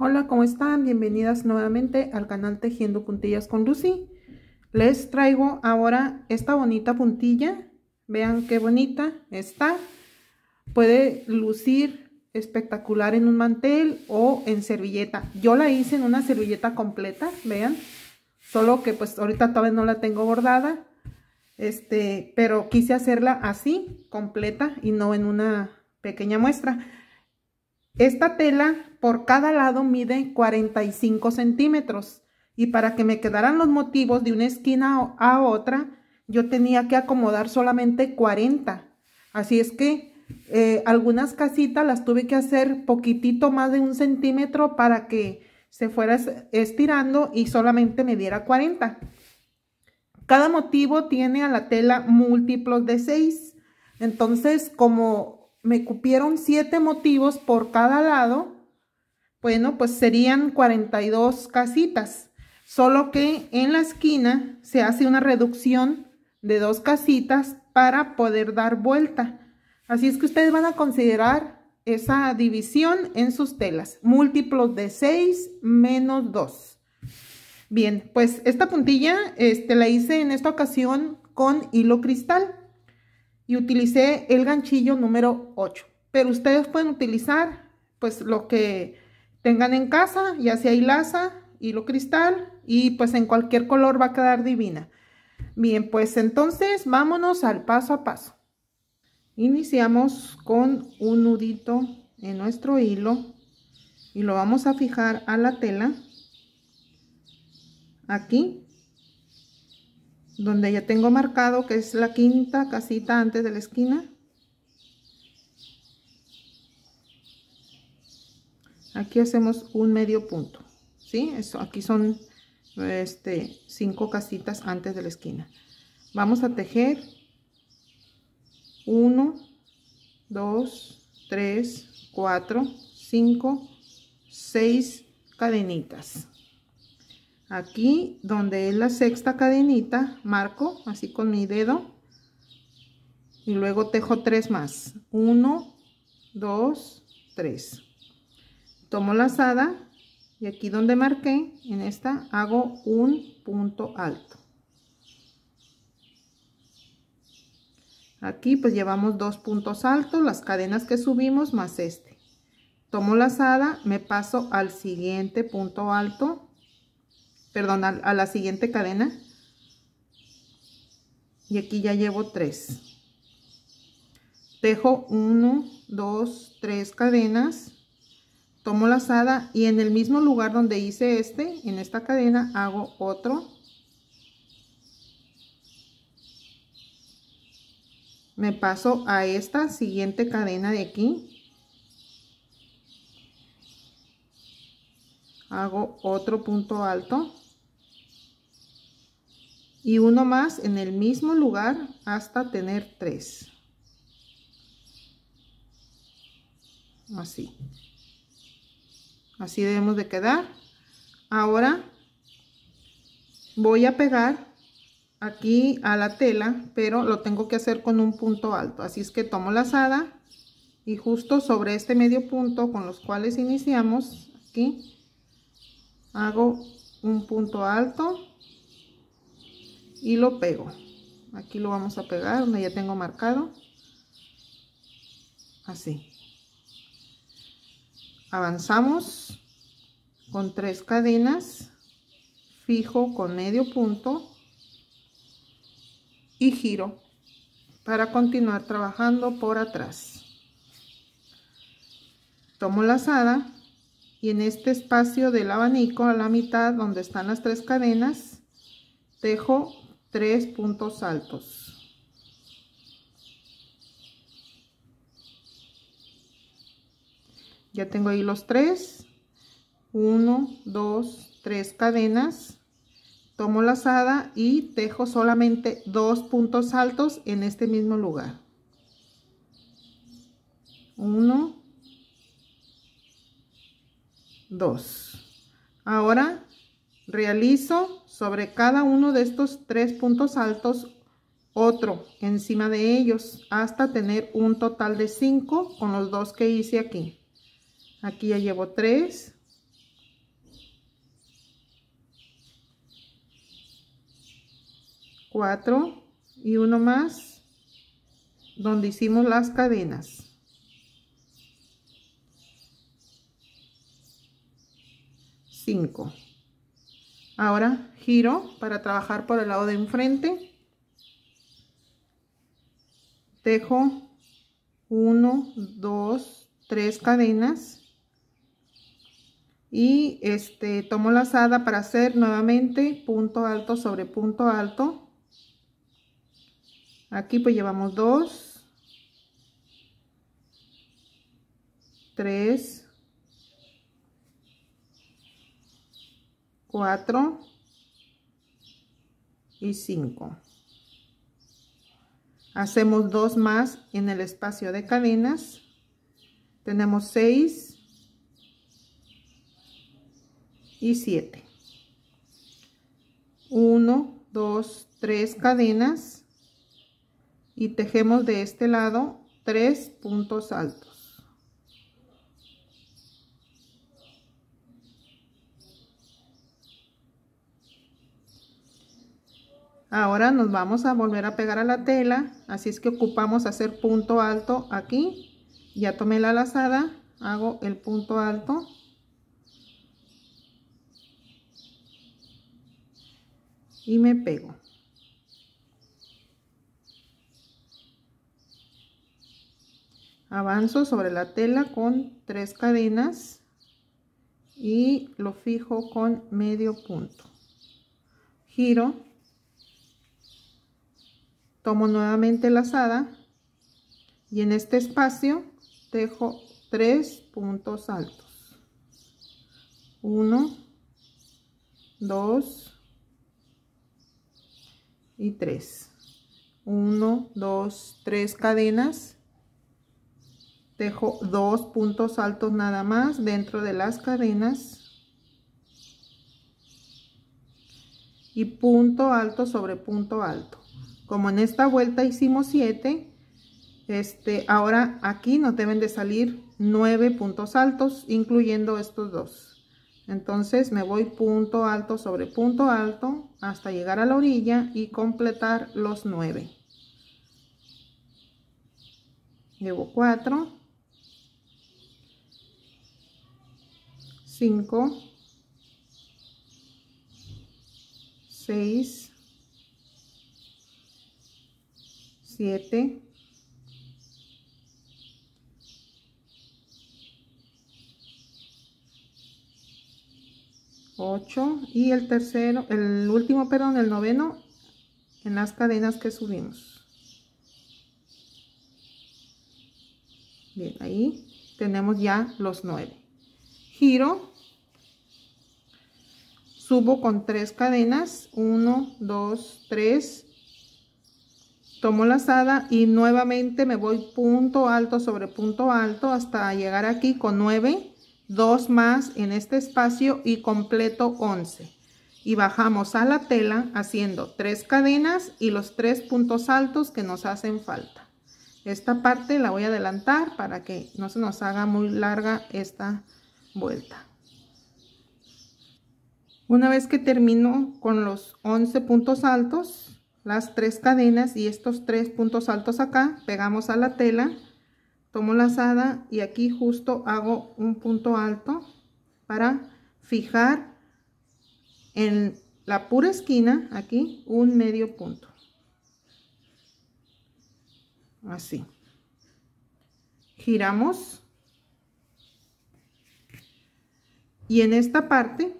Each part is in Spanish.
Hola, ¿cómo están? Bienvenidas nuevamente al canal Tejiendo Puntillas con Lucy. Les traigo ahora esta bonita puntilla. Vean qué bonita está. Puede lucir espectacular en un mantel o en servilleta. Yo la hice en una servilleta completa, vean. Solo que pues ahorita todavía no la tengo bordada. Este, pero quise hacerla así, completa y no en una pequeña muestra. Esta tela por cada lado mide 45 centímetros y para que me quedaran los motivos de una esquina a otra, yo tenía que acomodar solamente 40. Así es que eh, algunas casitas las tuve que hacer poquitito más de un centímetro para que se fuera estirando y solamente me diera 40. Cada motivo tiene a la tela múltiplos de 6. Entonces, como me cupieron siete motivos por cada lado, bueno, pues serían 42 casitas. Solo que en la esquina se hace una reducción de dos casitas para poder dar vuelta. Así es que ustedes van a considerar esa división en sus telas. Múltiplos de 6 menos 2. Bien, pues esta puntilla este, la hice en esta ocasión con hilo cristal y utilicé el ganchillo número 8. Pero ustedes pueden utilizar pues lo que tengan en casa, ya sea hilaza, hilo cristal y pues en cualquier color va a quedar divina. Bien, pues entonces vámonos al paso a paso. Iniciamos con un nudito en nuestro hilo y lo vamos a fijar a la tela aquí donde ya tengo marcado que es la quinta casita antes de la esquina aquí hacemos un medio punto ¿sí? Eso, aquí son este, cinco casitas antes de la esquina vamos a tejer 1 2 3 4 5 6 cadenitas aquí donde es la sexta cadenita marco así con mi dedo y luego tejo tres más uno dos tres tomo lazada y aquí donde marqué en esta hago un punto alto aquí pues llevamos dos puntos altos las cadenas que subimos más este tomo lazada me paso al siguiente punto alto perdón, a, la siguiente cadena. Y aquí ya llevo tres, Tejo uno, dos, tres cadenas. Tomo la lazada y en el mismo lugar donde hice este, en esta cadena, hago otro. Me paso a esta siguiente cadena de aquí. hago otro punto alto y uno más en el mismo lugar hasta tener tres así así debemos de quedar ahora voy a pegar aquí a la tela pero lo tengo que hacer con un punto alto así es que tomo la lazada y justo sobre este medio punto con los cuales iniciamos aquí hago un punto alto y lo pego aquí lo vamos a pegar donde ya tengo marcado así avanzamos con tres cadenas fijo con medio punto y giro para continuar trabajando por atrás tomo lazada y en este espacio del abanico a la mitad donde están las tres cadenas tejo tres puntos altos. Ya tengo ahí los tres. uno dos tres cadenas. Tomo lazada y tejo solamente dos puntos altos en este mismo lugar. Uno, dos. Ahora realizo sobre cada uno de estos tres puntos altos otro encima de ellos hasta tener un total de cinco con los dos que hice aquí aquí ya llevo tres cuatro y uno más donde hicimos las cadenas Cinco. Ahora giro para trabajar por el lado de enfrente. Dejo 1, 2, 3 cadenas. Y este, tomo lazada para hacer nuevamente punto alto sobre punto alto. Aquí pues llevamos 2, 3, 4 y 5 hacemos dos más en el espacio de cadenas tenemos 6 y 7 1 2 3 cadenas y tejemos de este lado tres puntos altos Ahora nos vamos a volver a pegar a la tela, así es que ocupamos hacer punto alto aquí. Ya tomé la lazada, hago el punto alto. Y me pego. Avanzo sobre la tela con tres cadenas y lo fijo con medio punto. Giro tomo nuevamente lazada y en este espacio dejo tres puntos altos 1 2 y 3 1 2 3 cadenas dejo dos puntos altos nada más dentro de las cadenas y punto alto sobre punto alto como en esta vuelta hicimos 7 este ahora aquí nos deben de salir 9 puntos altos incluyendo estos dos entonces me voy punto alto sobre punto alto hasta llegar a la orilla y completar los 9 llevo 4 5 6 7 8 y el tercero el último perdón el noveno en las cadenas que subimos bien ahí tenemos ya los 9 giro subo con tres cadenas 1 2 3 tomo lazada y nuevamente me voy punto alto sobre punto alto hasta llegar aquí con 9 2 más en este espacio y completo 11 y bajamos a la tela haciendo tres cadenas y los tres puntos altos que nos hacen falta esta parte la voy a adelantar para que no se nos haga muy larga esta vuelta una vez que termino con los 11 puntos altos las tres cadenas y estos tres puntos altos acá pegamos a la tela tomo la lazada y aquí justo hago un punto alto para fijar en la pura esquina aquí un medio punto así giramos y en esta parte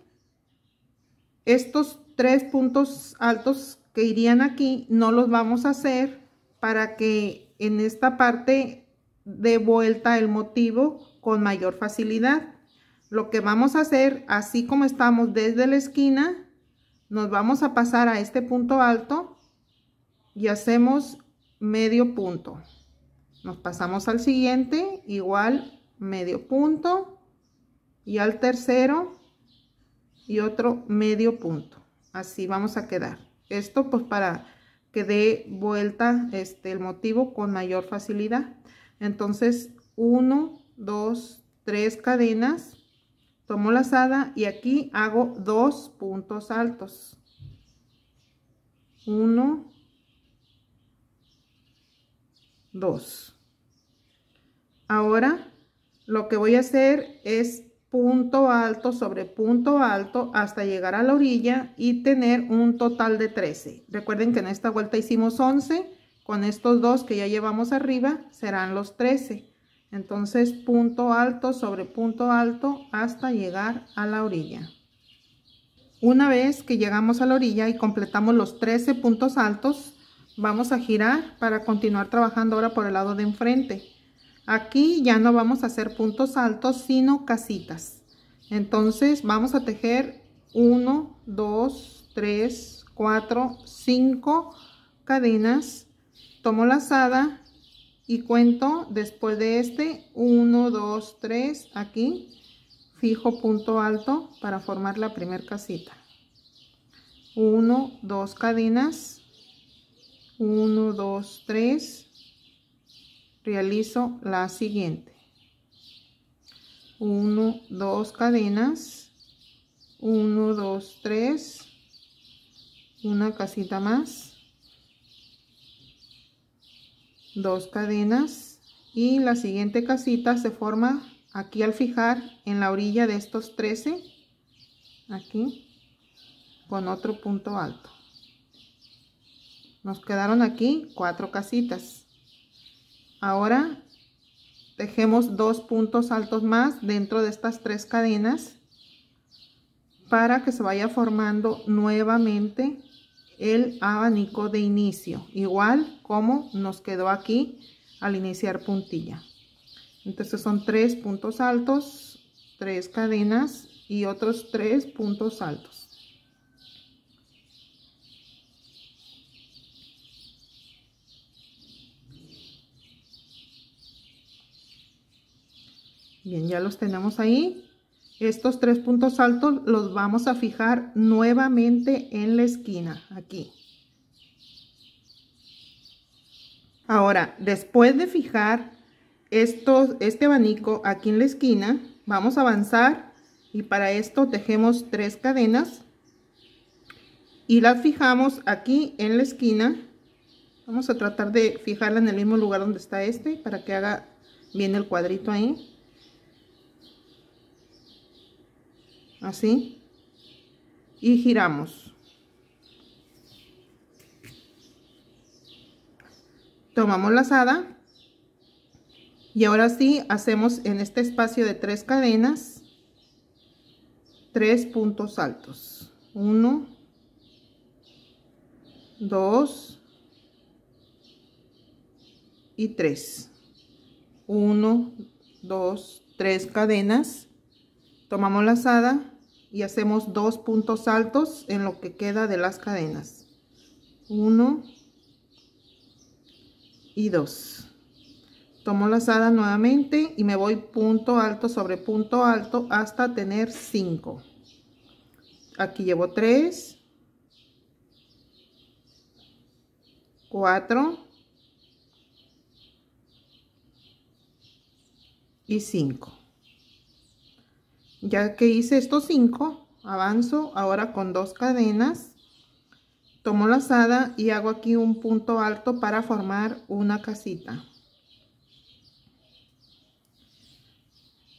estos tres puntos altos que irían aquí no los vamos a hacer para que en esta parte de vuelta el motivo con mayor facilidad. Lo que vamos a hacer, así como estamos desde la esquina, nos vamos a pasar a este punto alto y hacemos medio punto. Nos pasamos al siguiente, igual medio punto y al tercero y otro medio punto. Así vamos a quedar. Esto pues para que dé vuelta este, el motivo con mayor facilidad. Entonces, 1, 2, 3 cadenas, tomo lazada y aquí hago dos puntos altos. 1, 2. Ahora lo que voy a hacer es punto alto sobre punto alto hasta llegar a la orilla y tener un total de 13. Recuerden que en esta vuelta hicimos 11, con estos dos que ya llevamos arriba serán los 13. Entonces punto alto sobre punto alto hasta llegar a la orilla. Una vez que llegamos a la orilla y completamos los 13 puntos altos, vamos a girar para continuar trabajando ahora por el lado de enfrente. Aquí ya no vamos a hacer puntos altos, sino casitas. Entonces vamos a tejer 1, 2, 3, 4, 5 cadenas. Tomo lazada y cuento después de este 1, 2, 3 aquí fijo punto alto para formar la primer casita 1, 2 cadenas 1, 2, 3 realizo la siguiente 1 2 cadenas 1 2 3 una casita más dos cadenas y la siguiente casita se forma aquí al fijar en la orilla de estos 13 aquí con otro punto alto nos quedaron aquí cuatro casitas ahora tejemos dos puntos altos más dentro de estas tres cadenas para que se vaya formando nuevamente el abanico de inicio igual como nos quedó aquí al iniciar puntilla entonces son tres puntos altos tres cadenas y otros tres puntos altos Bien, ya los tenemos ahí. Estos tres puntos altos los vamos a fijar nuevamente en la esquina, aquí. Ahora, después de fijar este abanico aquí en la esquina, vamos a avanzar y para esto tejemos tres cadenas y las fijamos aquí en la esquina. Vamos a tratar de fijarla en el mismo lugar donde está este para que haga bien el cuadrito ahí. así y giramos tomamos la lazada y ahora sí hacemos en este espacio de tres cadenas tres puntos altos Uno, dos y tres. Uno, dos, tres cadenas tomamos la lazada y hacemos dos puntos altos en lo que queda de las cadenas uno y dos tomo lazada nuevamente y me voy punto alto sobre punto alto hasta tener cinco. aquí llevo tres, cuatro y cinco ya que hice estos cinco, avanzo ahora con dos cadenas tomo la lazada y hago aquí un punto alto para formar una casita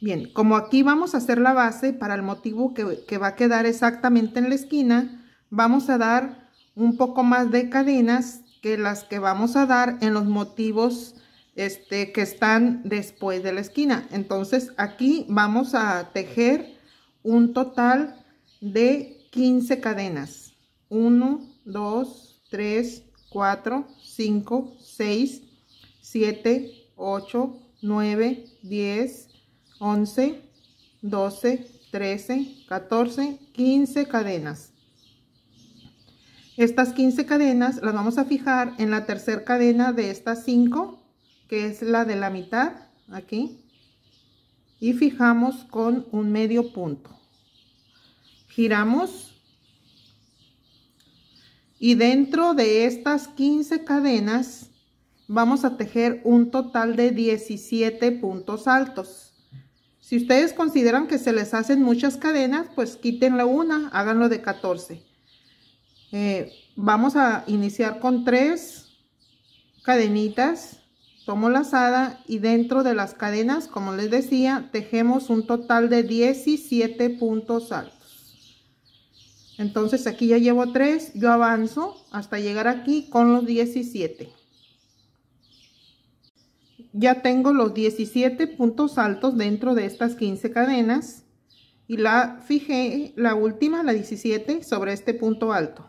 bien como aquí vamos a hacer la base para el motivo que, que va a quedar exactamente en la esquina vamos a dar un poco más de cadenas que las que vamos a dar en los motivos este, que están después de la esquina. Entonces aquí vamos a tejer un total de 15 cadenas. 1, 2, 3, 4, 5, 6, 7, 8, 9, 10, 11, 12, 13, 14, 15 cadenas. Estas 15 cadenas las vamos a fijar en la tercera cadena de estas 5 que es la de la mitad, aquí, y fijamos con un medio punto. Giramos y dentro de estas 15 cadenas vamos a tejer un total de 17 puntos altos. Si ustedes consideran que se les hacen muchas cadenas, pues quítenle una, háganlo de 14. Eh, vamos a iniciar con 3 cadenitas tomo lazada y dentro de las cadenas, como les decía, tejemos un total de 17 puntos altos. Entonces aquí ya llevo 3, yo avanzo hasta llegar aquí con los 17. Ya tengo los 17 puntos altos dentro de estas 15 cadenas y la fijé, la última, la 17, sobre este punto alto.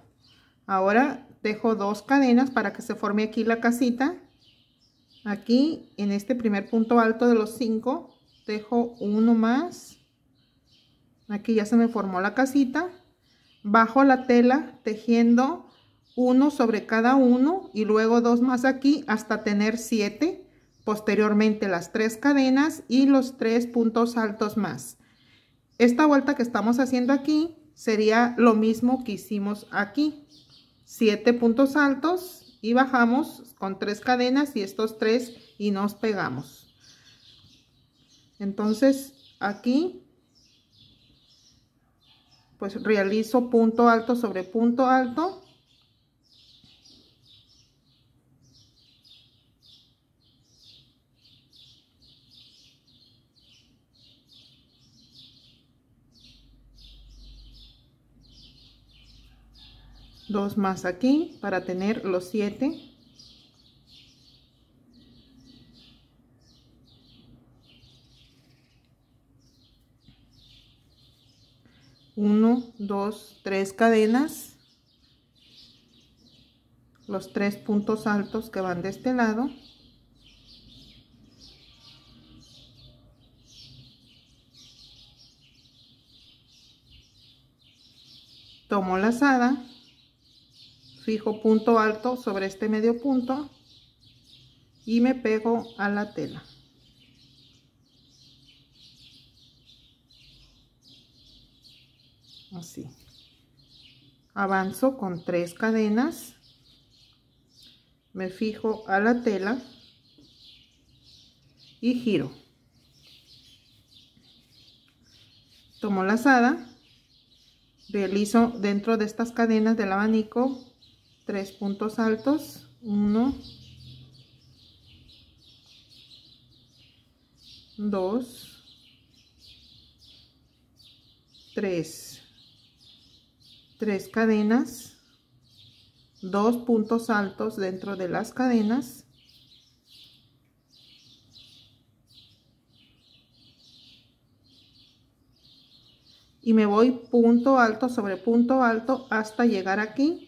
Ahora dejo dos cadenas para que se forme aquí la casita aquí en este primer punto alto de los cinco, dejo uno más aquí ya se me formó la casita bajo la tela tejiendo uno sobre cada uno y luego dos más aquí hasta tener siete. posteriormente las tres cadenas y los tres puntos altos más esta vuelta que estamos haciendo aquí sería lo mismo que hicimos aquí Siete puntos altos y bajamos con tres cadenas y estos tres y nos pegamos entonces aquí pues realizo punto alto sobre punto alto dos más aquí para tener los siete uno dos tres cadenas los tres puntos altos que van de este lado tomo lazada fijo punto alto sobre este medio punto y me pego a la tela así avanzo con tres cadenas me fijo a la tela y giro tomo la lazada realizo dentro de estas cadenas del abanico tres puntos altos, uno, dos, tres, tres cadenas, dos puntos altos dentro de las cadenas, y me voy punto alto sobre punto alto hasta llegar aquí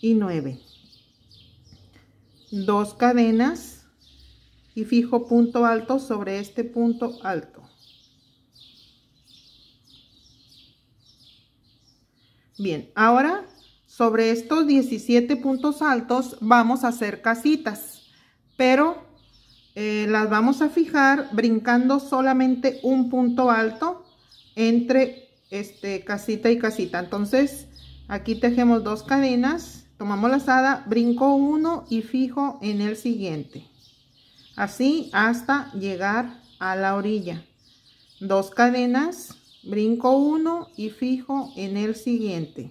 y 9 dos cadenas y fijo punto alto sobre este punto alto bien ahora sobre estos 17 puntos altos vamos a hacer casitas pero eh, las vamos a fijar brincando solamente un punto alto entre este casita y casita entonces aquí tejemos dos cadenas tomamos lazada, brinco uno y fijo en el siguiente. Así hasta llegar a la orilla. Dos cadenas, brinco uno y fijo en el siguiente.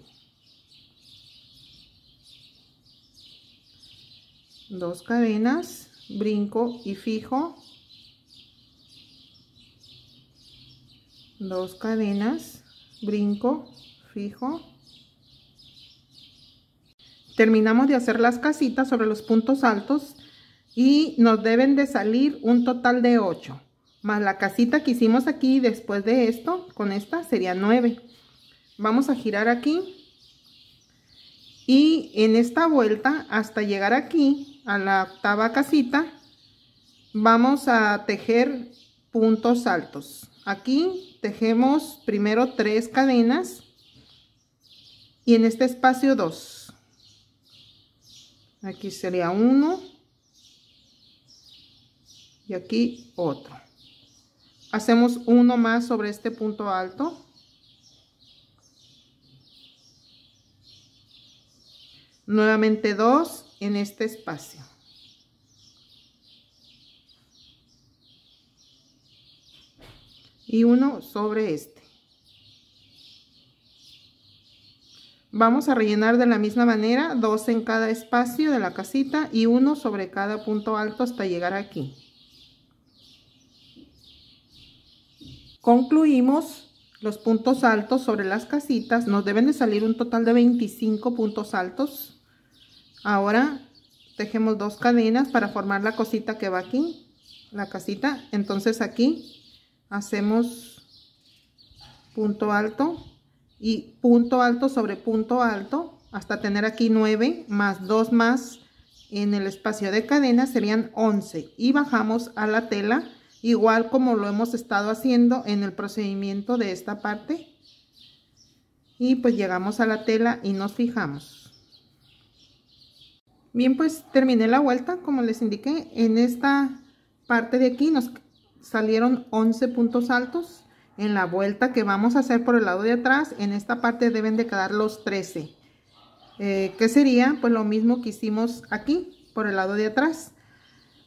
Dos cadenas, brinco y fijo. Dos cadenas, brinco, fijo terminamos de hacer las casitas sobre los puntos altos y nos deben de salir un total de 8 más la casita que hicimos aquí después de esto con esta sería 9 vamos a girar aquí y en esta vuelta hasta llegar aquí a la octava casita vamos a tejer puntos altos aquí tejemos primero 3 cadenas y en este espacio 2 Aquí sería uno. Y aquí otro. Hacemos uno más sobre este punto alto. Nuevamente dos en este espacio. Y uno sobre este. Vamos a rellenar de la misma manera, dos en cada espacio de la casita y uno sobre cada punto alto hasta llegar aquí. Concluimos los puntos altos sobre las casitas. Nos deben de salir un total de 25 puntos altos. Ahora tejemos dos cadenas para formar la cosita que va aquí, la casita. Entonces aquí hacemos punto alto y punto alto sobre punto alto hasta tener aquí 9 más 2 más en el espacio de cadena serían 11 y bajamos a la tela igual como lo hemos estado haciendo en el procedimiento de esta parte y pues llegamos a la tela y nos fijamos bien pues terminé la vuelta como les indiqué en esta parte de aquí nos salieron 11 puntos altos en la vuelta que vamos a hacer por el lado de atrás, en esta parte deben de quedar los 13. que eh, ¿Qué sería? Pues lo mismo que hicimos aquí, por el lado de atrás.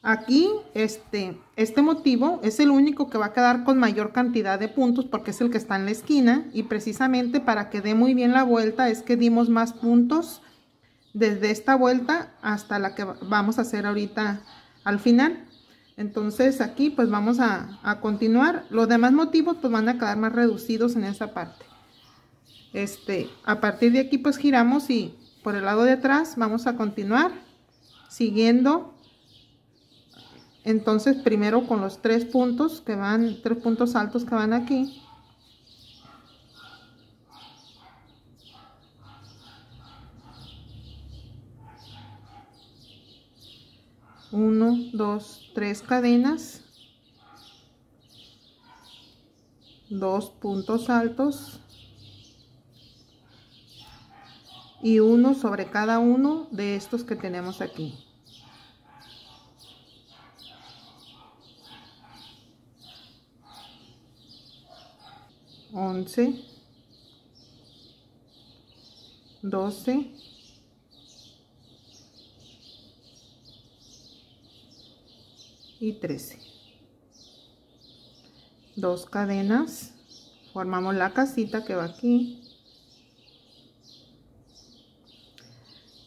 Aquí, este, este motivo es el único que va a quedar con mayor cantidad de puntos porque es el que está en la esquina y precisamente para que dé muy bien la vuelta es que dimos más puntos desde esta vuelta hasta la que vamos a hacer ahorita al final. Entonces aquí pues vamos a, continuar. Los demás motivos pues van a quedar más reducidos en esa parte. Este, a partir de aquí pues giramos y por el lado de atrás vamos a continuar siguiendo. Entonces primero con los tres puntos que van, tres puntos altos que van aquí. Uno, dos, tres cadenas dos puntos altos y uno sobre cada uno de estos que tenemos aquí once doce y 13 dos cadenas formamos la casita que va aquí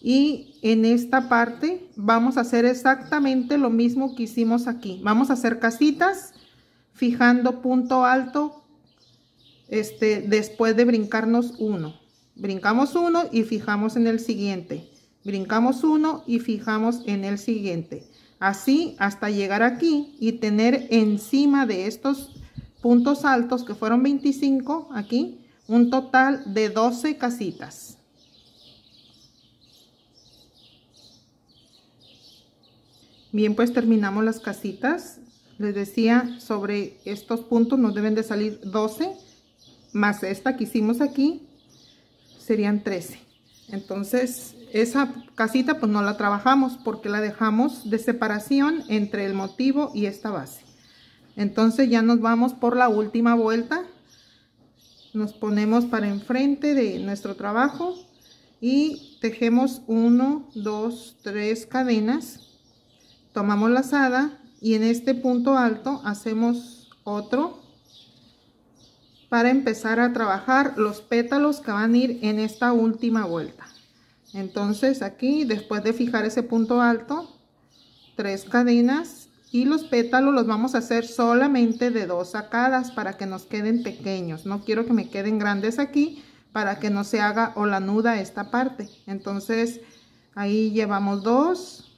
y en esta parte vamos a hacer exactamente lo mismo que hicimos aquí vamos a hacer casitas fijando punto alto este después de brincarnos uno brincamos uno y fijamos en el siguiente brincamos uno y fijamos en el siguiente Así hasta llegar aquí y tener encima de estos puntos altos que fueron 25 aquí, un total de 12 casitas. Bien, pues terminamos las casitas. Les decía, sobre estos puntos nos deben de salir 12, más esta que hicimos aquí, serían 13. Entonces, esa casita pues no la trabajamos porque la dejamos de separación entre el motivo y esta base. Entonces ya nos vamos por la última vuelta. Nos ponemos para enfrente de nuestro trabajo y tejemos 1, 2, 3 cadenas. Tomamos la lazada y en este punto alto hacemos otro para empezar a trabajar los pétalos que van a ir en esta última vuelta entonces aquí después de fijar ese punto alto tres cadenas y los pétalos los vamos a hacer solamente de dos sacadas para que nos queden pequeños no quiero que me queden grandes aquí para que no se haga nuda esta parte entonces ahí llevamos dos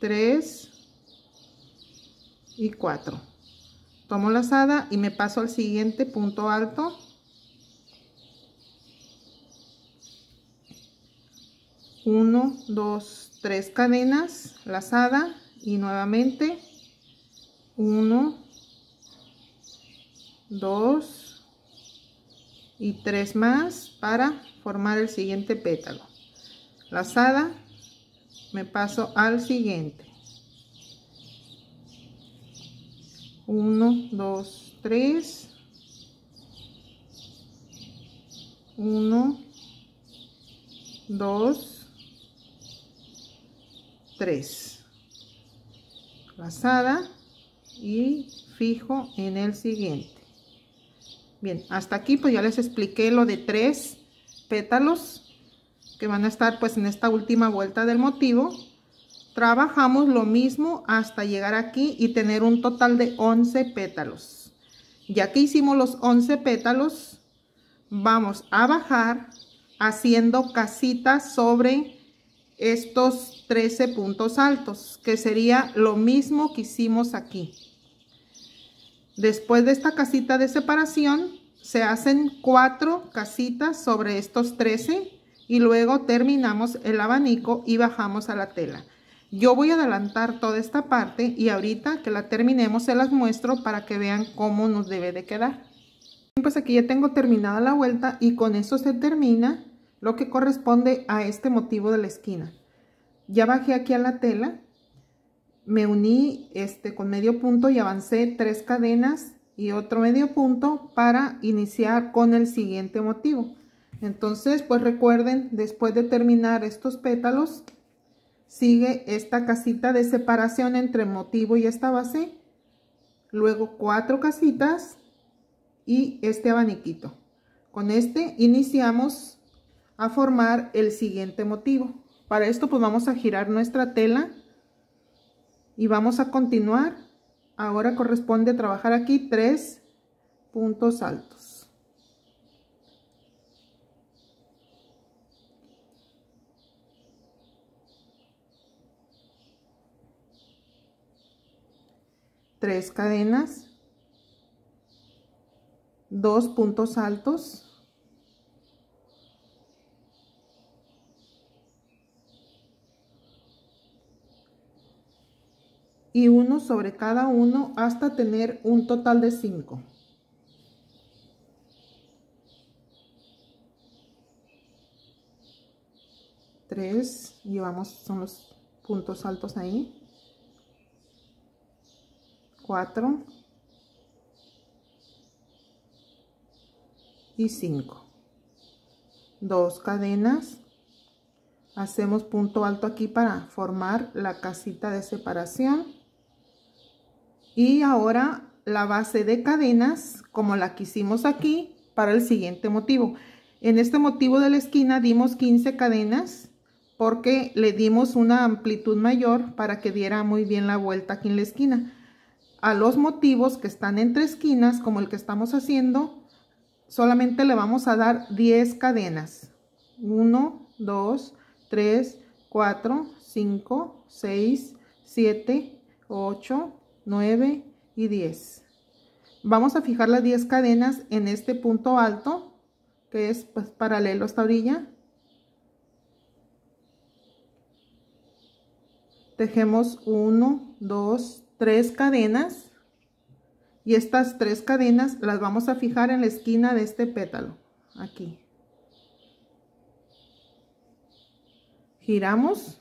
tres y cuatro tomo la lazada y me paso al siguiente punto alto 1 2 3 cadenas lazada y nuevamente 1 2 y 3 más para formar el siguiente pétalo lazada me paso al siguiente 1 2 3 1 2 3 lazada y fijo en el siguiente bien hasta aquí pues ya les expliqué lo de tres pétalos que van a estar pues en esta última vuelta del motivo trabajamos lo mismo hasta llegar aquí y tener un total de 11 pétalos ya que hicimos los 11 pétalos vamos a bajar haciendo casitas sobre estos 13 puntos altos, que sería lo mismo que hicimos aquí. Después de esta casita de separación, se hacen cuatro casitas sobre estos 13 y luego terminamos el abanico y bajamos a la tela. Yo voy a adelantar toda esta parte y ahorita que la terminemos se las muestro para que vean cómo nos debe de quedar. Pues aquí ya tengo terminada la vuelta y con eso se termina lo que corresponde a este motivo de la esquina. Ya bajé aquí a la tela, me uní este, con medio punto y avancé tres cadenas y otro medio punto para iniciar con el siguiente motivo. Entonces, pues recuerden, después de terminar estos pétalos, sigue esta casita de separación entre motivo y esta base, luego cuatro casitas y este abaniquito. Con este iniciamos a formar el siguiente motivo. Para esto pues vamos a girar nuestra tela y vamos a continuar. Ahora corresponde trabajar aquí tres puntos altos. Tres cadenas, dos puntos altos. y uno sobre cada uno hasta tener un total de cinco Tres, llevamos, son los puntos altos ahí. 4 y 5 dos cadenas hacemos punto alto aquí para formar la casita de separación y ahora la base de cadenas como la que hicimos aquí para el siguiente motivo en este motivo de la esquina dimos 15 cadenas porque le dimos una amplitud mayor para que diera muy bien la vuelta aquí en la esquina a los motivos que están entre esquinas como el que estamos haciendo solamente le vamos a dar 10 cadenas 1 2 3 4 5 6 7 8 9 y 10. Vamos a fijar las 10 cadenas en este punto alto, que es pues, paralelo a esta orilla. Tejemos 1, 2, 3 cadenas. Y estas tres cadenas las vamos a fijar en la esquina de este pétalo, aquí. Giramos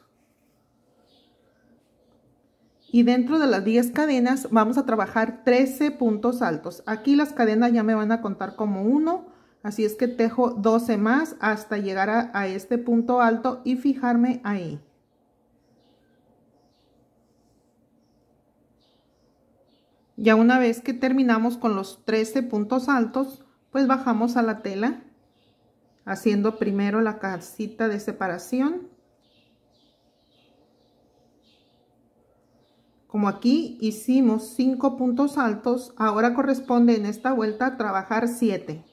y dentro de las 10 cadenas vamos a trabajar 13 puntos altos. Aquí las cadenas ya me van a contar como uno, así es que tejo 12 más hasta llegar a, este punto alto y fijarme ahí. Ya una vez que terminamos con los 13 puntos altos, pues bajamos a la tela haciendo primero la casita de separación Como aquí hicimos 5 puntos altos, ahora corresponde en esta vuelta trabajar 7.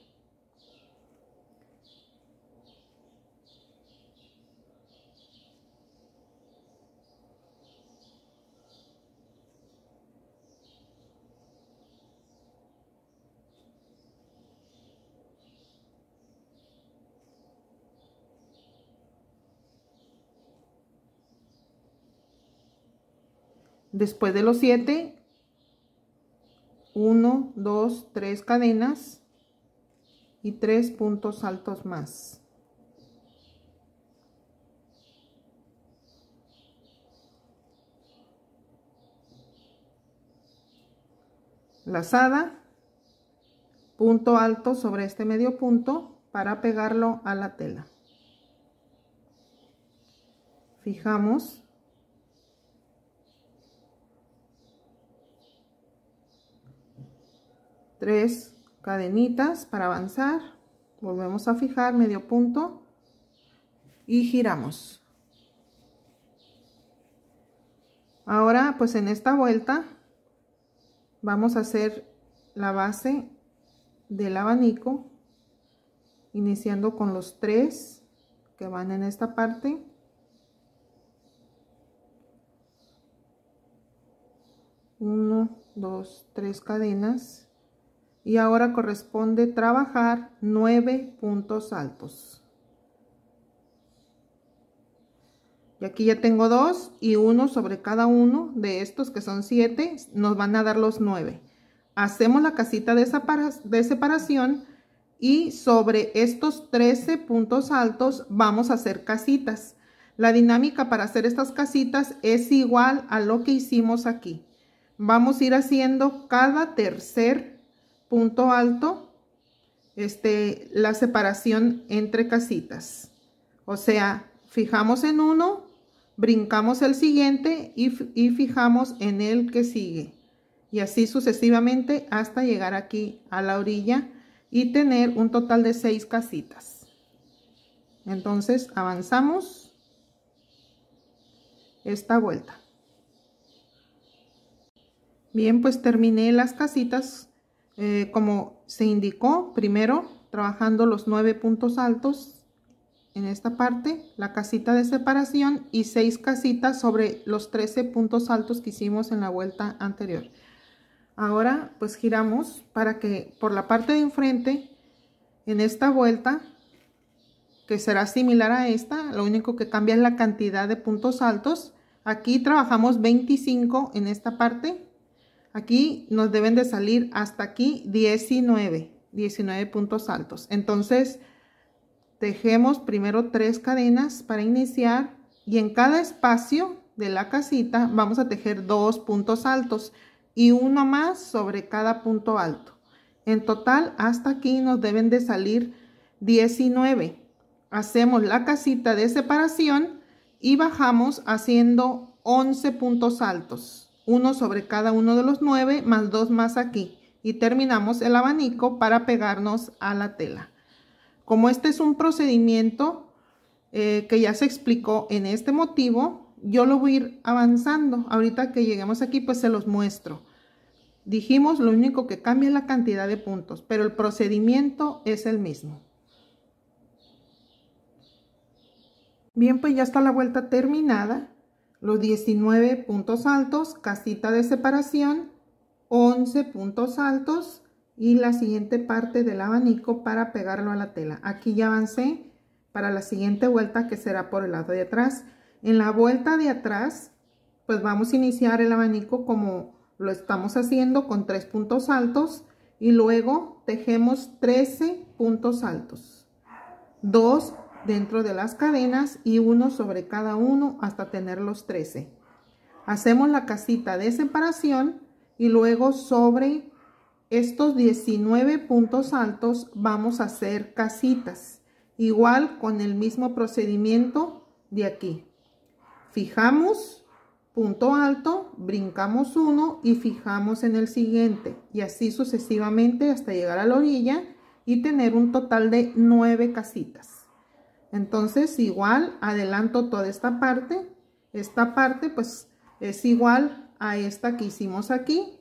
después de los 7 1 2 3 cadenas y 3 puntos altos más lazada punto alto sobre este medio punto para pegarlo a la tela fijamos tres cadenitas para avanzar volvemos a fijar medio punto y giramos ahora pues en esta vuelta vamos a hacer la base del abanico iniciando con los tres que van en esta parte uno, dos, tres cadenas y ahora corresponde trabajar nueve puntos altos. Y aquí ya tengo dos y uno sobre cada uno de estos que son siete nos van a dar los nueve. Hacemos la casita de separación y sobre estos 13 puntos altos vamos a hacer casitas. La dinámica para hacer estas casitas es igual a lo que hicimos aquí. Vamos a ir haciendo cada tercer punto punto alto, este, la separación entre casitas. O sea, fijamos en uno, brincamos el siguiente y, y fijamos en el que sigue. Y así sucesivamente hasta llegar aquí a la orilla y tener un total de seis casitas. Entonces avanzamos esta vuelta. Bien, pues terminé las casitas eh, como se indicó, primero trabajando los nueve puntos altos en esta parte, la casita de separación y seis casitas sobre los 13 puntos altos que hicimos en la vuelta anterior. Ahora pues giramos para que por la parte de enfrente, en esta vuelta, que será similar a esta, lo único que cambia es la cantidad de puntos altos. Aquí trabajamos 25 en esta parte Aquí nos deben de salir hasta aquí 19, 19 puntos altos. Entonces, tejemos primero tres cadenas para iniciar y en cada espacio de la casita vamos a tejer dos puntos altos y uno más sobre cada punto alto. En total, hasta aquí nos deben de salir 19. Hacemos la casita de separación y bajamos haciendo 11 puntos altos uno sobre cada uno de los nueve más dos más aquí y terminamos el abanico para pegarnos a la tela. Como este es un procedimiento eh, que ya se explicó en este motivo, yo lo voy a ir avanzando. Ahorita que lleguemos aquí, pues se los muestro. Dijimos lo único que cambia es la cantidad de puntos, pero el procedimiento es el mismo. Bien, pues ya está la vuelta terminada los 19 puntos altos, casita de separación, 11 puntos altos y la siguiente parte del abanico para pegarlo a la tela. Aquí ya avancé para la siguiente vuelta que será por el lado de atrás. En la vuelta de atrás, pues vamos a iniciar el abanico como lo estamos haciendo con tres puntos altos y luego tejemos 13 puntos altos. 2 dentro de las cadenas y uno sobre cada uno hasta tener los 13. Hacemos la casita de separación y luego sobre estos 19 puntos altos vamos a hacer casitas. Igual con el mismo procedimiento de aquí. Fijamos punto alto, brincamos uno y fijamos en el siguiente. Y así sucesivamente hasta llegar a la orilla y tener un total de 9 casitas. Entonces igual adelanto toda esta parte. Esta parte pues es igual a esta que hicimos aquí.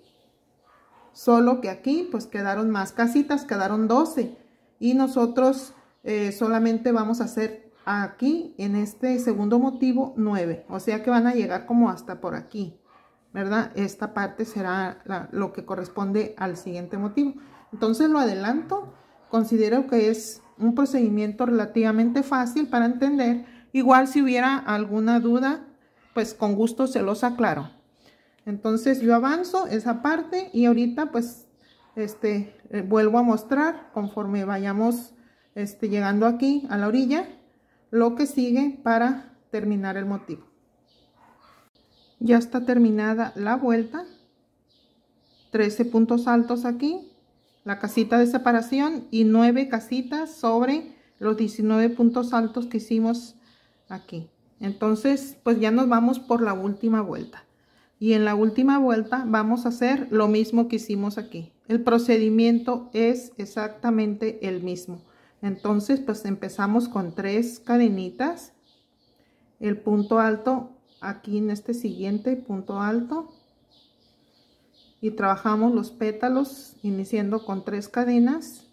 Solo que aquí pues quedaron más casitas, quedaron 12. Y nosotros eh, solamente vamos a hacer aquí en este segundo motivo 9. O sea que van a llegar como hasta por aquí. ¿Verdad? Esta parte será lo que corresponde al siguiente motivo. Entonces lo adelanto. Considero que es un procedimiento relativamente fácil para entender. Igual si hubiera alguna duda, pues con gusto se los aclaro. Entonces yo avanzo esa parte y ahorita pues este eh, vuelvo a mostrar conforme vayamos este, llegando aquí a la orilla lo que sigue para terminar el motivo. Ya está terminada la vuelta. 13 puntos altos aquí la casita de separación y nueve casitas sobre los 19 puntos altos que hicimos aquí. Entonces, pues ya nos vamos por la última vuelta. Y en la última vuelta vamos a hacer lo mismo que hicimos aquí. El procedimiento es exactamente el mismo. Entonces, pues empezamos con tres cadenitas. El punto alto aquí en este siguiente punto alto y trabajamos los pétalos iniciando con tres cadenas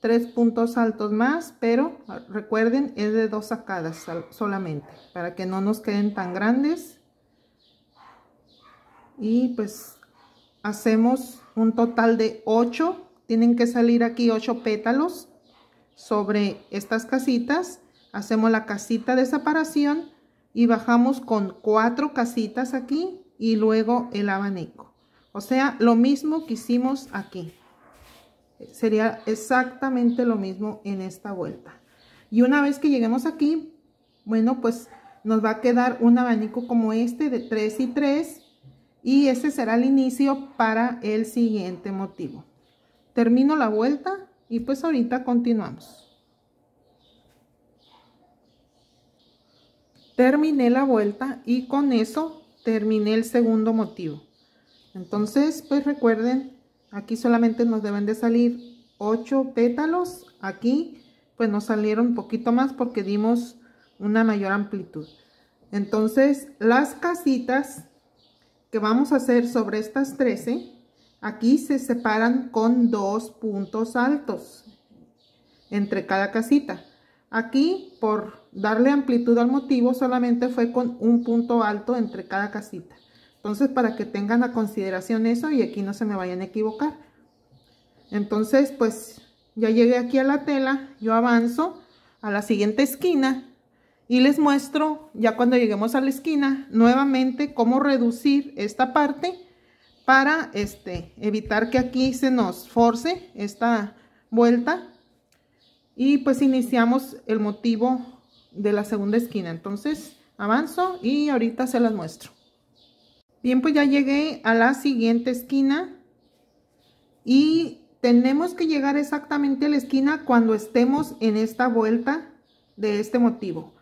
tres puntos altos más pero recuerden es de dos sacadas solamente para que no nos queden tan grandes y pues hacemos un total de ocho tienen que salir aquí ocho pétalos sobre estas casitas hacemos la casita de separación y bajamos con cuatro casitas aquí y luego el abanico o sea, lo mismo que hicimos aquí. Sería exactamente lo mismo en esta vuelta. Y una vez que lleguemos aquí, bueno, pues nos va a quedar un abanico como este de 3 y 3. Y ese será el inicio para el siguiente motivo. Termino la vuelta y pues ahorita continuamos. Terminé la vuelta y con eso terminé el segundo motivo. Entonces, pues recuerden, aquí solamente nos deben de salir 8 pétalos. Aquí, pues nos salieron un poquito más porque dimos una mayor amplitud. Entonces, las casitas que vamos a hacer sobre estas 13, aquí se separan con dos puntos altos entre cada casita. Aquí, por darle amplitud al motivo, solamente fue con un punto alto entre cada casita. Entonces, para que tengan a consideración eso y aquí no se me vayan a equivocar. Entonces, pues ya llegué aquí a la tela, yo avanzo a la siguiente esquina y les muestro ya cuando lleguemos a la esquina nuevamente cómo reducir esta parte para este, evitar que aquí se nos force esta vuelta y pues iniciamos el motivo de la segunda esquina entonces avanzo y ahorita se las muestro Bien, pues ya llegué a la siguiente esquina y tenemos que llegar exactamente a la esquina cuando estemos en esta vuelta de este motivo.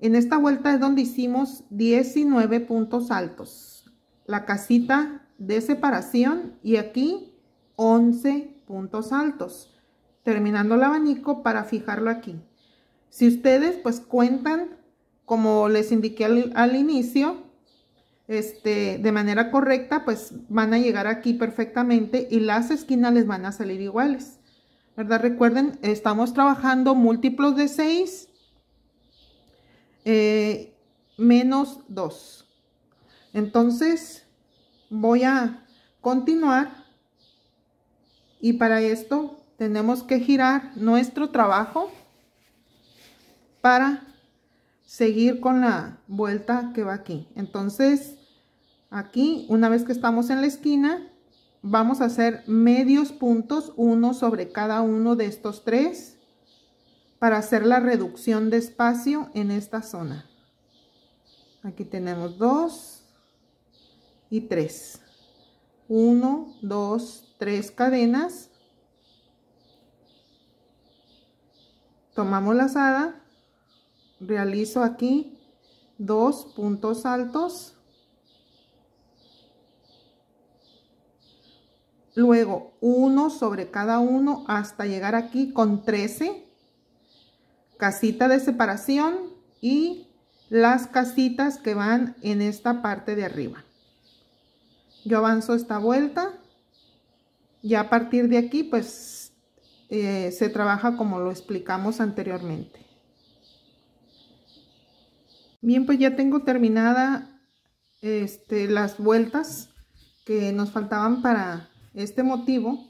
En esta vuelta es donde hicimos 19 puntos altos. La casita de separación y aquí 11 puntos altos. Terminando el abanico para fijarlo aquí. Si ustedes pues cuentan, como les indiqué al, al inicio, este, de manera correcta, pues van a llegar aquí perfectamente y las esquinas les van a salir iguales. ¿Verdad? Recuerden, estamos trabajando múltiplos de 6 eh, menos 2. Entonces, voy a continuar y para esto tenemos que girar nuestro trabajo para seguir con la vuelta que va aquí. Entonces, aquí una vez que estamos en la esquina vamos a hacer medios puntos uno sobre cada uno de estos tres para hacer la reducción de espacio en esta zona aquí tenemos dos y tres uno dos tres cadenas tomamos la lazada realizo aquí dos puntos altos Luego, uno sobre cada uno hasta llegar aquí con 13. Casita de separación y las casitas que van en esta parte de arriba. Yo avanzo esta vuelta. Y a partir de aquí, pues, eh, se trabaja como lo explicamos anteriormente. Bien, pues ya tengo terminada este, las vueltas que nos faltaban para este motivo,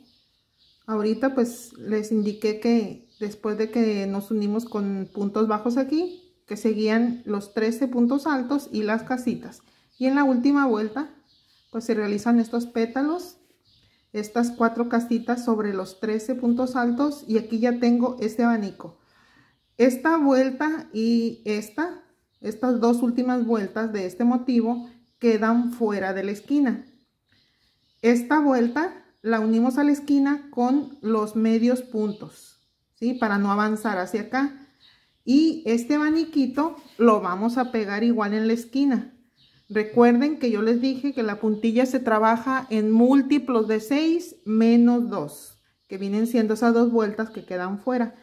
ahorita pues les indiqué que después de que nos unimos con puntos bajos aquí, que seguían los 13 puntos altos y las casitas. Y en la última vuelta, pues se realizan estos pétalos, estas cuatro casitas sobre los 13 puntos altos y aquí ya tengo este abanico. Esta vuelta y esta, estas dos últimas vueltas de este motivo quedan fuera de la esquina. Esta vuelta la unimos a la esquina con los medios puntos, ¿sí? Para no avanzar hacia acá. Y este abaniquito lo vamos a pegar igual en la esquina. Recuerden que yo les dije que la puntilla se trabaja en múltiplos de 6 menos 2, que vienen siendo esas dos vueltas que quedan fuera.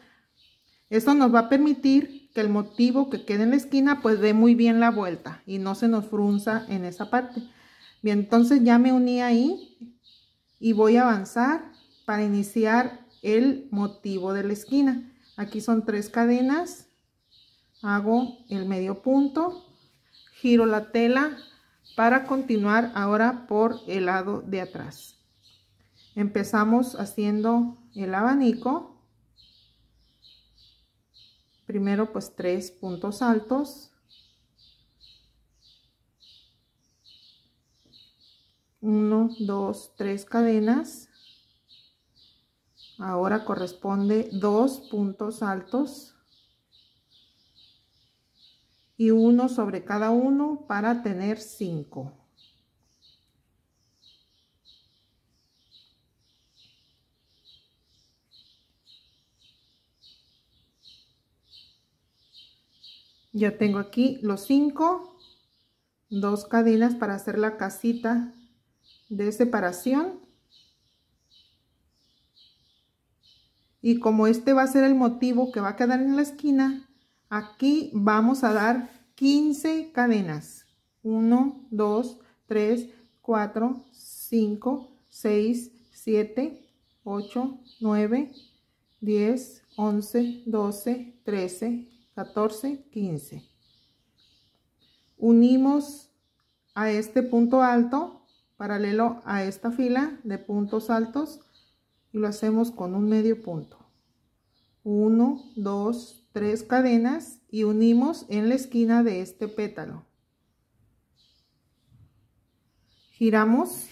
Eso nos va a permitir que el motivo que quede en la esquina pues dé muy bien la vuelta y no se nos frunza en esa parte. Bien, entonces ya me uní ahí y voy a avanzar para iniciar el motivo de la esquina. Aquí son tres cadenas, hago el medio punto, giro la tela para continuar ahora por el lado de atrás. Empezamos haciendo el abanico. Primero pues tres puntos altos. dos tres cadenas ahora corresponde dos puntos altos y uno sobre cada uno para tener 5 ya tengo aquí los 5 dos cadenas para hacer la casita de separación. Y como este va a ser el motivo que va a quedar en la esquina, aquí vamos a dar 15 cadenas. 1, 2, 3, 4, 5, 6, 7, 8, 9, 10, 11, 12, 13, 14, 15. Unimos a este punto alto paralelo a esta fila de puntos altos y lo hacemos con un medio punto 1 2 3 cadenas y unimos en la esquina de este pétalo giramos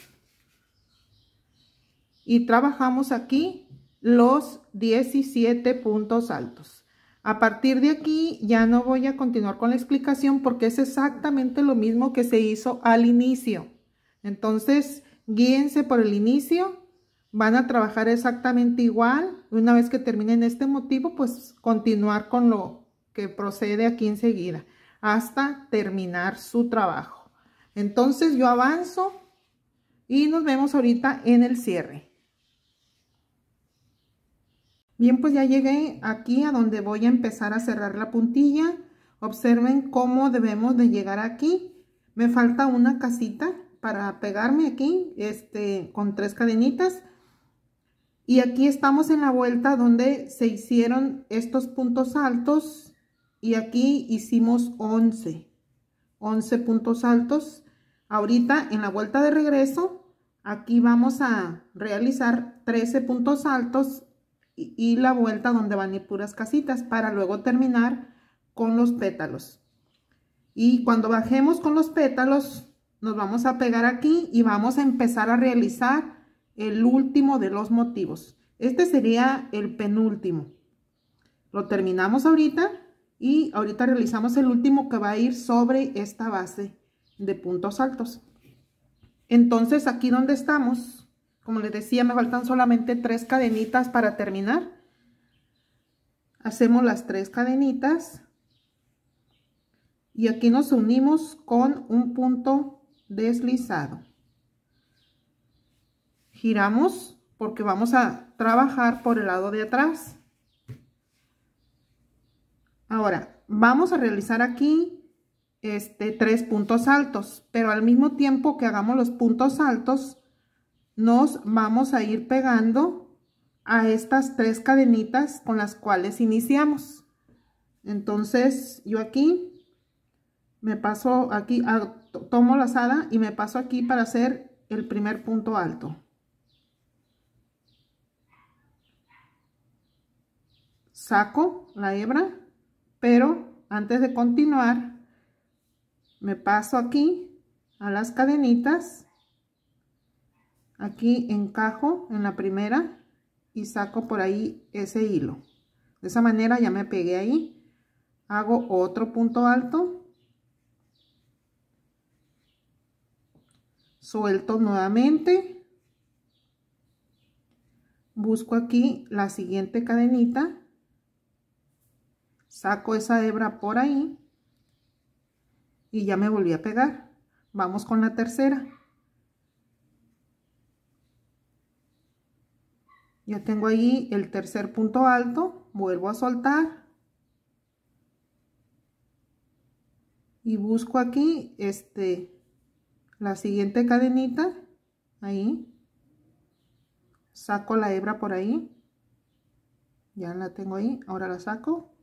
y trabajamos aquí los 17 puntos altos a partir de aquí ya no voy a continuar con la explicación porque es exactamente lo mismo que se hizo al inicio entonces, guíense por el inicio, van a trabajar exactamente igual. Una vez que terminen este motivo, pues continuar con lo que procede aquí enseguida, hasta terminar su trabajo. Entonces, yo avanzo y nos vemos ahorita en el cierre. Bien, pues ya llegué aquí a donde voy a empezar a cerrar la puntilla. Observen cómo debemos de llegar aquí. Me falta una casita para pegarme aquí, este, con tres cadenitas. Y aquí estamos en la vuelta donde se hicieron estos puntos altos y aquí hicimos 11, 11 puntos altos. Ahorita en la vuelta de regreso, aquí vamos a realizar 13 puntos altos y, y la vuelta donde van a ir puras casitas para luego terminar con los pétalos. Y cuando bajemos con los pétalos, nos vamos a pegar aquí y vamos a empezar a realizar el último de los motivos. Este sería el penúltimo. Lo terminamos ahorita y ahorita realizamos el último que va a ir sobre esta base de puntos altos. Entonces aquí donde estamos, como les decía, me faltan solamente tres cadenitas para terminar. Hacemos las tres cadenitas y aquí nos unimos con un punto deslizado. Giramos porque vamos a trabajar por el lado de atrás. Ahora, vamos a realizar aquí este, tres puntos altos, pero al mismo tiempo que hagamos los puntos altos, nos vamos a ir pegando a estas tres cadenitas con las cuales iniciamos. Entonces, yo aquí me paso aquí, a tomo la sala y me paso aquí para hacer el primer punto alto. Saco la hebra, pero antes de continuar, me paso aquí a las cadenitas. Aquí encajo en la primera y saco por ahí ese hilo. De esa manera ya me pegué ahí. Hago otro punto alto suelto nuevamente busco aquí la siguiente cadenita saco esa hebra por ahí y ya me volví a pegar vamos con la tercera ya tengo ahí el tercer punto alto vuelvo a soltar y busco aquí este la siguiente cadenita ahí saco la hebra por ahí ya la tengo ahí ahora la saco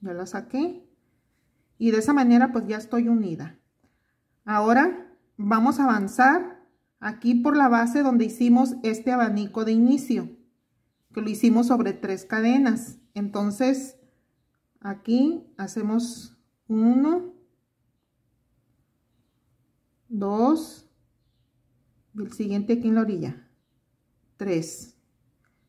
ya la saqué y de esa manera pues ya estoy unida ahora vamos a avanzar aquí por la base donde hicimos este abanico de inicio que lo hicimos sobre tres cadenas entonces aquí hacemos uno 2 el siguiente aquí en la orilla 3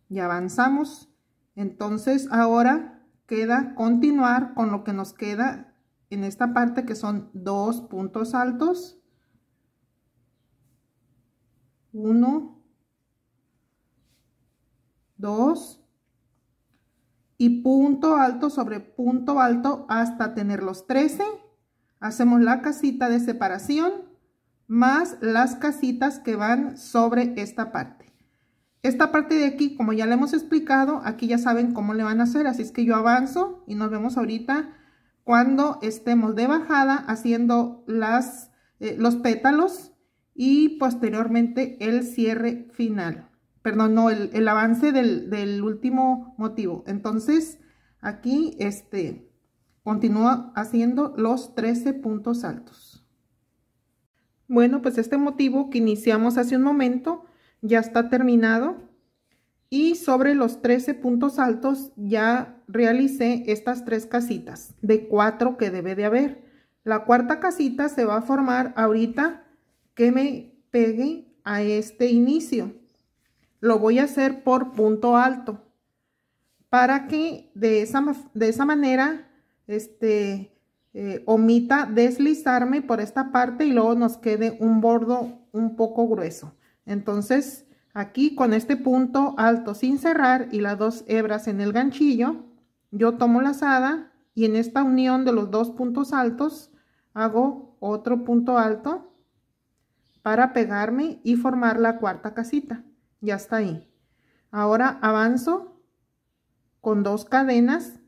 y avanzamos entonces ahora queda continuar con lo que nos queda en esta parte que son dos puntos altos 1 2 y punto alto sobre punto alto hasta tener los 13 hacemos la casita de separación más las casitas que van sobre esta parte. Esta parte de aquí, como ya le hemos explicado, aquí ya saben cómo le van a hacer, así es que yo avanzo y nos vemos ahorita cuando estemos de bajada haciendo las, eh, los pétalos y posteriormente el cierre final. Perdón, no, el, avance del, del, último motivo. Entonces, aquí este, continúa haciendo los 13 puntos altos. Bueno, pues este motivo que iniciamos hace un momento ya está terminado. Y sobre los 13 puntos altos ya realicé estas tres casitas de cuatro que debe de haber. La cuarta casita se va a formar ahorita que me pegue a este inicio. Lo voy a hacer por punto alto para que de esa, de esa manera este, eh, omita deslizarme por esta parte y luego nos quede un bordo un poco grueso. Entonces aquí con este punto alto sin cerrar y las dos hebras en el ganchillo, yo tomo la lazada y en esta unión de los dos puntos altos hago otro punto alto para pegarme y formar la cuarta casita. Ya está ahí. Ahora avanzo con dos cadenas,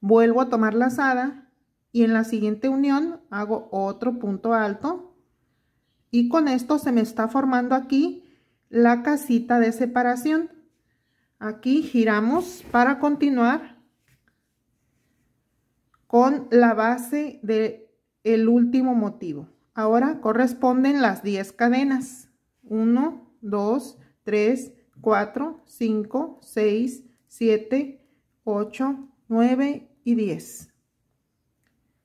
vuelvo a tomar la lazada y en la siguiente unión hago otro punto alto y con esto se me está formando aquí la casita de separación aquí giramos para continuar con la base del el último motivo ahora corresponden las 10 cadenas 1 2 3 4 5 6 7 8 9 y 10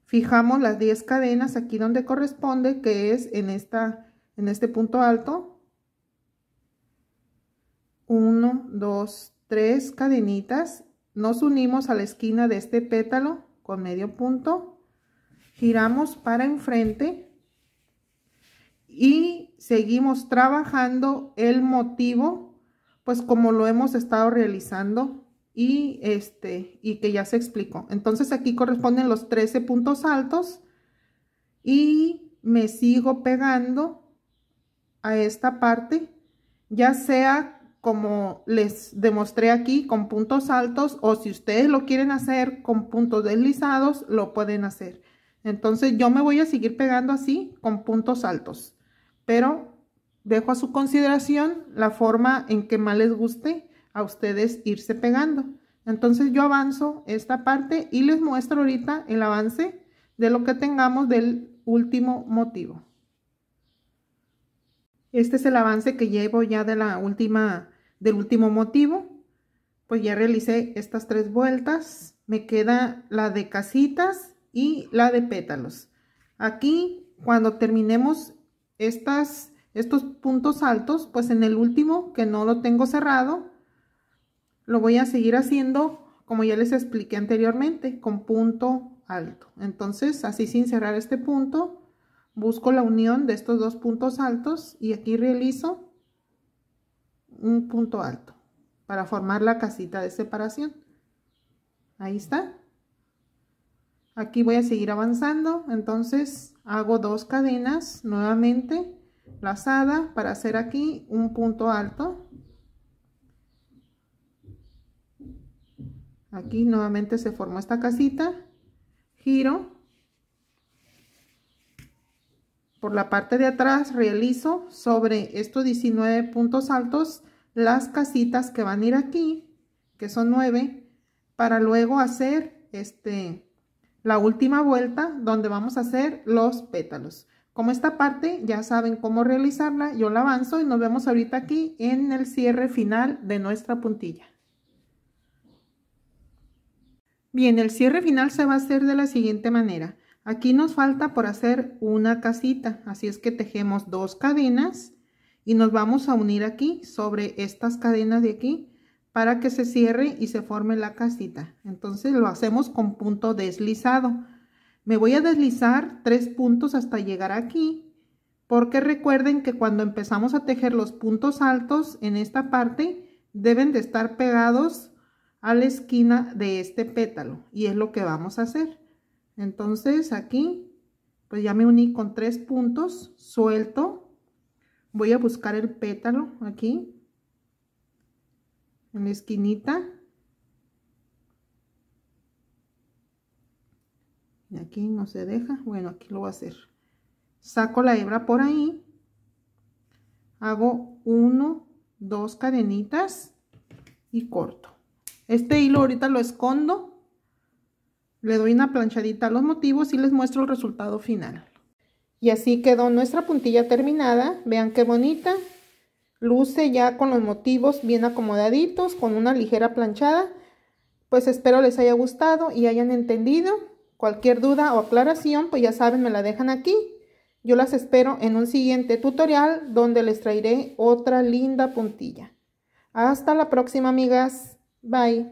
fijamos las 10 cadenas aquí donde corresponde, que es en, esta, en este punto alto. 1, 2, 3 cadenitas. Nos unimos a la esquina de este pétalo con medio punto. Giramos para enfrente. Y seguimos trabajando el motivo, pues como lo hemos estado realizando y, este, y que ya se explicó. Entonces aquí corresponden los 13 puntos altos y me sigo pegando a esta parte, ya sea como les demostré aquí con puntos altos o si ustedes lo quieren hacer con puntos deslizados, lo pueden hacer. Entonces yo me voy a seguir pegando así con puntos altos, pero dejo a su consideración la forma en que más les guste a ustedes irse pegando. Entonces yo avanzo esta parte y les muestro ahorita el avance de lo que tengamos del último motivo. Este es el avance que llevo ya de la última, del último motivo. Pues ya realicé estas tres vueltas. Me queda la de casitas y la de pétalos. Aquí, cuando terminemos estas, estos puntos altos, pues en el último, que no lo tengo cerrado, lo voy a seguir haciendo como ya les expliqué anteriormente, con punto alto. Entonces, así sin cerrar este punto, busco la unión de estos dos puntos altos y aquí realizo un punto alto para formar la casita de separación. Ahí está. Aquí voy a seguir avanzando, entonces hago dos cadenas nuevamente lazada para hacer aquí un punto alto Aquí nuevamente se formó esta casita. Giro. Por la parte de atrás realizo sobre estos 19 puntos altos las casitas que van a ir aquí, que son 9, para luego hacer este la última vuelta donde vamos a hacer los pétalos. Como esta parte ya saben cómo realizarla, yo la avanzo y nos vemos ahorita aquí en el cierre final de nuestra puntilla. Bien, el cierre final se va a hacer de la siguiente manera. Aquí nos falta por hacer una casita, así es que tejemos dos cadenas y nos vamos a unir aquí sobre estas cadenas de aquí para que se cierre y se forme la casita. Entonces lo hacemos con punto deslizado. Me voy a deslizar tres puntos hasta llegar aquí porque recuerden que cuando empezamos a tejer los puntos altos en esta parte deben de estar pegados a la esquina de este pétalo y es lo que vamos a hacer entonces aquí pues ya me uní con tres puntos suelto voy a buscar el pétalo aquí en la esquinita y aquí no se deja bueno aquí lo voy a hacer saco la hebra por ahí hago uno dos cadenitas y corto este hilo ahorita lo escondo, le doy una planchadita a los motivos y les muestro el resultado final. Y así quedó nuestra puntilla terminada, vean qué bonita. Luce ya con los motivos bien acomodaditos, con una ligera planchada. Pues espero les haya gustado y hayan entendido. Cualquier duda o aclaración, pues ya saben, me la dejan aquí. Yo las espero en un siguiente tutorial donde les traeré otra linda puntilla. Hasta la próxima, amigas. Bye.